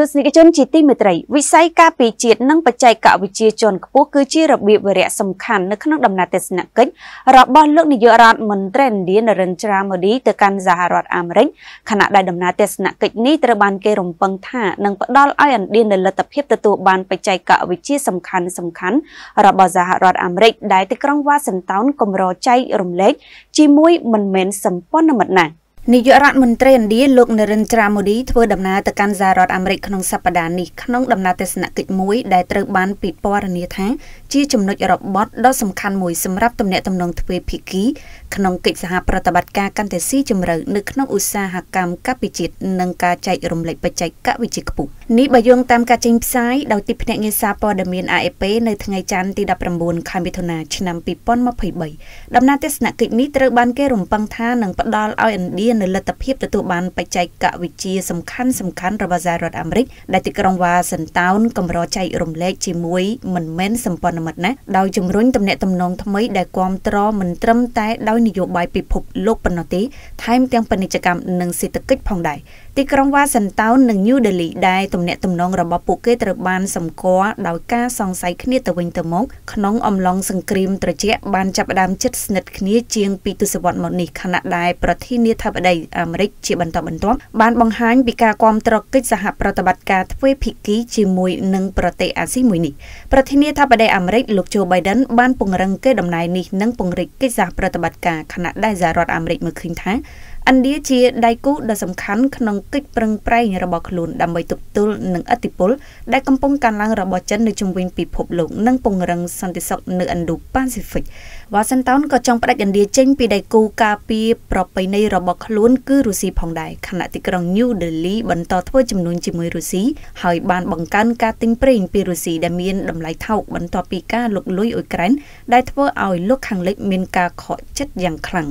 ទស្សនិកជនជាទីមេត្រីវិស័យការពារជាតិនិងបច្ចេកវិទ្យាជនខ្ពស់គឺជារបៀបវារៈសំខាន់នៅក្នុងដំណើរទស្សនកិច្ចរបស់លោកនាយករដ្ឋមន្ត្រីឥណ្ឌានរិនច្រាម៉ូឌីទៅកាន់សហរដ្ឋអាមេរិកខណៈដែលដំណើរទស្សនកិច្ចនេះត្រូវបានគេរំពឹងថានឹងផ្ដល់ឲ្យឥណ្ឌានៅលទ្ធភាពទទួលបានបច្ចេកវិទ្យាសំខាន់សំខាន់របស់សហរដ្ឋអាមេរិកដែលទីក្រុងវ៉ាស៊ីនតោនកម្រចែករំលែកជាមួយមិនមែនសម្ព័ន្ធមិត្តណាស់នាយករដ្ឋមន្ត្រីឥណ្ឌាលោក Narendra Modi ធ្វើដំណើរទៅកាន់សហរដ្ឋអាមេរិកក្នុងសប្តាហ៍នេះក្នុងដំណើរទស្សនកិច្ចមួយដែលត្រូវបានពិពណ៌នាថាជាចំណុចរបត់ដ៏សំខាន់មួយសម្រាប់ទំនាក់ទំនងទ្វេភាគីក្នុងកិច្ចសហប្រតិបត្តិការកន្តិស៊ីជម្រៅនៅក្នុងឧស្សាហកម្មកពិជាតិនិងការចែករំលែកបច្ចេកវិទ្យាខ្ពស់នេះបើយោងតាមការចេញផ្សាយដោយទីភ្នាក់ងារសារព័ត៌មាន AFP នៅថ្ងៃច័ន្ទទី19ខែមិថុនាឆ្នាំ2023ដំណើរទស្សនកិច្ចនេះត្រូវបានគេរំពឹងថានឹងផ្ដល់ឲ្យឥណ្ឌានៅលទ្ធភាពទទួលបានបច្ចេកវិទ្យាសំខាន់សំខាន់របស់សហរដ្ឋអាមេរិកដែលទីក្រុងវ៉ាសិនតោនកម្រចែករំលែកជាមួយមិនមែនសម្ព័ន្ធនុមិត្តណាដោយជំរុញទំនាក់ទំនងថ្មីដែលគ្រប់គ្រងមិនត្រឹមតែដោយនយោបាយពិភពលោកប៉ុណ្ណោះទេថែមទាំងពាណិជ្ជកម្មនិងសេដ្ឋកិច្ចផងដែរទីក្រុងវ៉ាសិនតោននិងញូដេលីដែលទំនាក់ទំនងរបស់ពួកគេត្រូវបានសម្គាល់ដោយការសង្ស័យគ្នាទៅវិញទៅមកក្នុងអំឡុងសង្គ្រាមត្រជាក់បានចាប់ផ្ដើមជិតស្និទ្ធគ្នា ជាងពីទសវត្សរ៍មកនេះខណៈដែលប្រធានាធិបតីអាមេរិកជាបន្តបន្ទាប់បានបង្ហាញពីការគាំទ្រកិច្ចសហប្រតិបត្តិការទ្វេភាគីជាមួយនឹងប្រទេសអាស៊ីមួយនេះប្រធានាធិបតីអាមេរិកមេរិកលោកជូបៃដិនបានពង្រឹងគេដំណែងនេះនិងពង្រីកកិច្ចសហប្រតិបត្តិការខណៈដែលសហរដ្ឋអាមេរិកមើលឃើញថាឥណ្ឌាជាដៃគូដ៏សំខាន់ក្នុងកិច្ចប្រឹងប្រែងរបស់ខ្លួនដើម្បីទប់ទល់នឹងឥទ្ធិពលដែលកំពុងកើនឡើងរបស់ចិននៅជុំវិញពិភពលោក និងពង្រឹងសន្តិសុខនៅឥណ្ឌូ-ប៉ាស៊ីហ្វិកវ៉ាស៊ីនតោនក៏ចង់ផ្ដាច់ឥណ្ឌាចេញពីដៃគូការពារប្រពៃណីរបស់ខ្លួនគឺរុស្ស៊ីផងដែរខណៈទីក្រុង New Delhi បន្តធ្វើចំនួនជាមួយរុស្ស៊ីហើយបានបង្កើនការទិញប្រេងពីរុស្ស៊ីដែលមានតម្លៃថោកបន្ទាប់ពីការលុកលុយអ៊ុយក្រែនដែលធ្វើឲ្យលោកខាងលិចមានការខកចិត្តយ៉ាងខ្លាំង